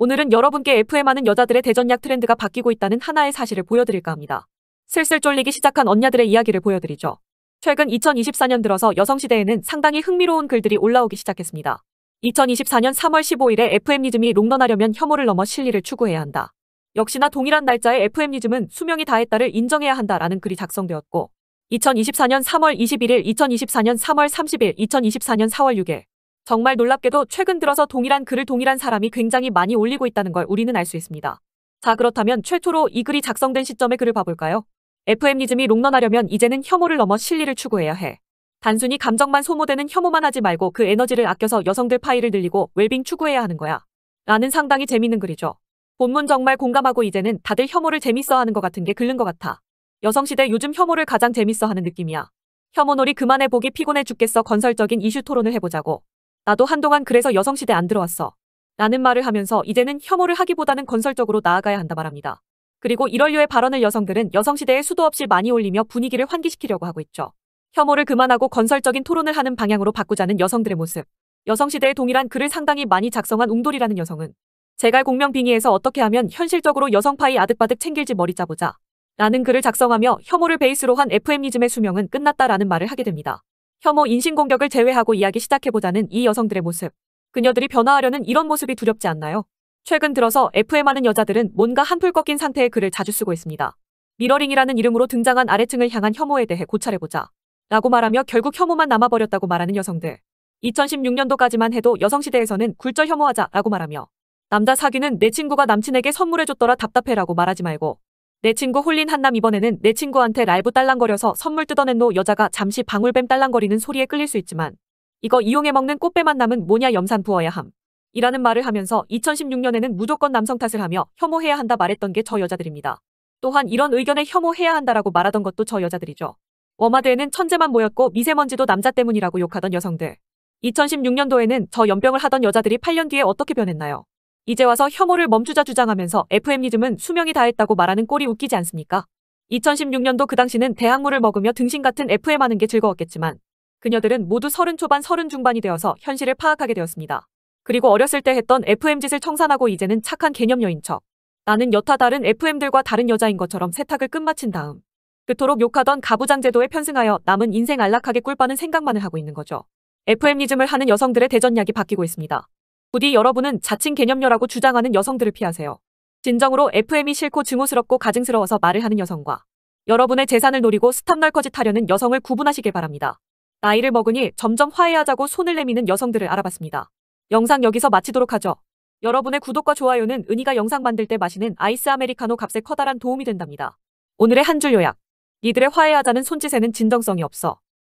오늘은 여러분께 FM 하는 여자들의 대전약 트렌드가 바뀌고 있다는 하나의 사실을 보여드릴까 합니다. 슬슬 쫄리기 시작한 언냐들의 이야기를 보여드리죠. 최근 2024년 들어서 여성시대에는 상당히 흥미로운 글들이 올라오기 시작했습니다. 2024년 3월 15일에 f m 리즘이 롱런하려면 혐오를 넘어 실리를 추구해야 한다. 역시나 동일한 날짜에 f m 리즘은 수명이 다했다를 인정해야 한다라는 글이 작성되었고 2024년 3월 21일, 2024년 3월 30일, 2024년 4월 6일 정말 놀랍게도 최근 들어서 동일한 글을 동일한 사람이 굉장히 많이 올리고 있다는 걸 우리는 알 수 있습니다. 자 그렇다면 최초로 이 글이 작성된 시점의 글을 봐볼까요? FM리즘이 롱런하려면 이제는 혐오를 넘어 실리를 추구해야 해. 단순히 감정만 소모되는 혐오만 하지 말고 그 에너지를 아껴서 여성들 파일을 늘리고 웰빙 추구해야 하는 거야. 라는 상당히 재밌는 글이죠. 본문 정말 공감하고 이제는 다들 혐오를 재밌어하는 것 같은 게 글른 것 같아. 여성시대 요즘 혐오를 가장 재밌어하는 느낌이야. 혐오놀이 그만해보기 피곤해 죽겠어 건설적인 이슈 토론을 해보자고. 나도 한동안 그래서 여성시대 안 들어왔어. 라는 말을 하면서 이제는 혐오를 하기보다는 건설적으로 나아가야 한다 말합니다. 그리고 이럴류의 발언을 여성들은 여성시대에 수도 없이 많이 올리며 분위기를 환기시키려고 하고 있죠. 혐오를 그만하고 건설적인 토론을 하는 방향으로 바꾸자는 여성들의 모습. 여성시대에 동일한 글을 상당히 많이 작성한 웅돌이라는 여성은 제갈 공명 빙의에서 어떻게 하면 현실적으로 여성파이 아득바득 챙길지 머리 짜보자. 라는 글을 작성하며 혐오를 베이스로 한 FM이즘의 수명은 끝났다라는 말을 하게 됩니다. 혐오 인신공격을 제외하고 이야기 시작해보자는 이 여성들의 모습. 그녀들이 변화하려는 이런 모습이 두렵지 않나요? 최근 들어서 F에 많은 여자들은 뭔가 한풀 꺾인 상태의 글을 자주 쓰고 있습니다. 미러링이라는 이름으로 등장한 아래층을 향한 혐오에 대해 고찰해보자. 라고 말하며 결국 혐오만 남아버렸다고 말하는 여성들. 2016년도까지만 해도 여성시대에서는 굴절 혐오하자 라고 말하며 남자 사귀는 내 친구가 남친에게 선물해줬더라 답답해라고 말하지 말고 내 친구 홀린 한남 이번에는 내 친구한테 라이브 딸랑거려서 선물 뜯어낸노 여자가 잠시 방울뱀 딸랑거리는 소리에 끌릴 수 있지만 이거 이용해 먹는 꽃뱀 한남은 뭐냐 염산 부어야 함. 이라는 말을 하면서 2016년에는 무조건 남성 탓을 하며 혐오해야 한다 말했던 게 저 여자들입니다. 또한 이런 의견에 혐오해야 한다라고 말하던 것도 저 여자들이죠. 워마드에는 천재만 모였고 미세먼지도 남자 때문이라고 욕하던 여성들. 2016년도에는 저 연병을 하던 여자들이 8년 뒤에 어떻게 변했나요? 이제 와서 혐오를 멈추자 주장하면서 f m 리즘은 수명이 다했다고 말하는 꼴이 웃기지 않습니까? 2016년도 그 당시는 대학물을 먹으며 등신 같은 FM 하는 게 즐거웠겠지만 그녀들은 모두 서른 초반 서른 중반이 되어서 현실을 파악하게 되었습니다. 그리고 어렸을 때 했던 FM 짓을 청산하고 이제는 착한 개념여인척 나는 여타 다른 FM들과 다른 여자인 것처럼 세탁을 끝마친 다음 그토록 욕하던 가부장 제도에 편승하여 남은 인생 안락하게 꿀빠는 생각만을 하고 있는 거죠. f m 리즘을 하는 여성들의 대전략이 바뀌고 있습니다. 부디 여러분은 자칭 개념녀라고 주장하는 여성들을 피하세요. 진정으로 FM이 싫고 증오스럽고 가증스러워서 말을 하는 여성과 여러분의 재산을 노리고 스탑널 거짓하려는 여성을 구분하시길 바랍니다. 나이를 먹으니 점점 화해하자고 손을 내미는 여성들을 알아봤습니다. 영상 여기서 마치도록 하죠. 여러분의 구독과 좋아요는 은희가 영상 만들 때 마시는 아이스 아메리카노 값에 커다란 도움이 된답니다. 오늘의 한 줄 요약. 이들의 화해하자는 손짓에는 진정성이 없어.